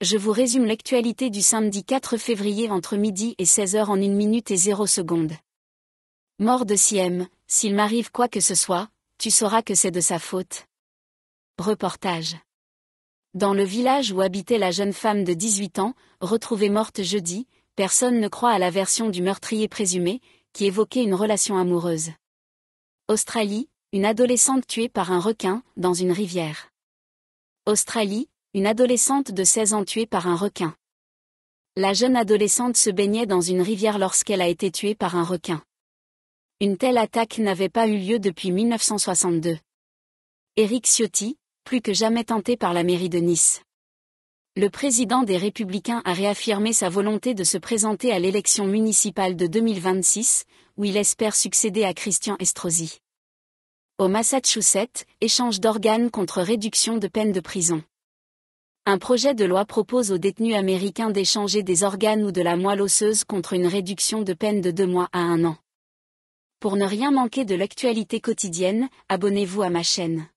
je vous résume l'actualité du samedi 4 février entre midi et 16h en 1 minute et 0 seconde. Mort de Siem, s'il m'arrive quoi que ce soit, tu sauras que c'est de sa faute. Reportage. Dans le village où habitait la jeune femme de 18 ans, retrouvée morte jeudi, personne ne croit à la version du meurtrier présumé, qui évoquait une relation amoureuse. Australie, une adolescente tuée par un requin, dans une rivière. Australie, une adolescente de 16 ans tuée par un requin. La jeune adolescente se baignait dans une rivière lorsqu'elle a été tuée par un requin. Une telle attaque n'avait pas eu lieu depuis 1962. Éric Ciotti, plus que jamais tenté par la mairie de Nice. Le président des Républicains a réaffirmé sa volonté de se présenter à l'élection municipale de 2026, où il espère succéder à Christian Estrosi. Au Massachusetts, échange d'organes contre réduction de peine de prison. Un projet de loi propose aux détenus américains d'échanger des organes ou de la moelle osseuse contre une réduction de peine de deux mois à un an. Pour ne rien manquer de l'actualité quotidienne, abonnez-vous à ma chaîne.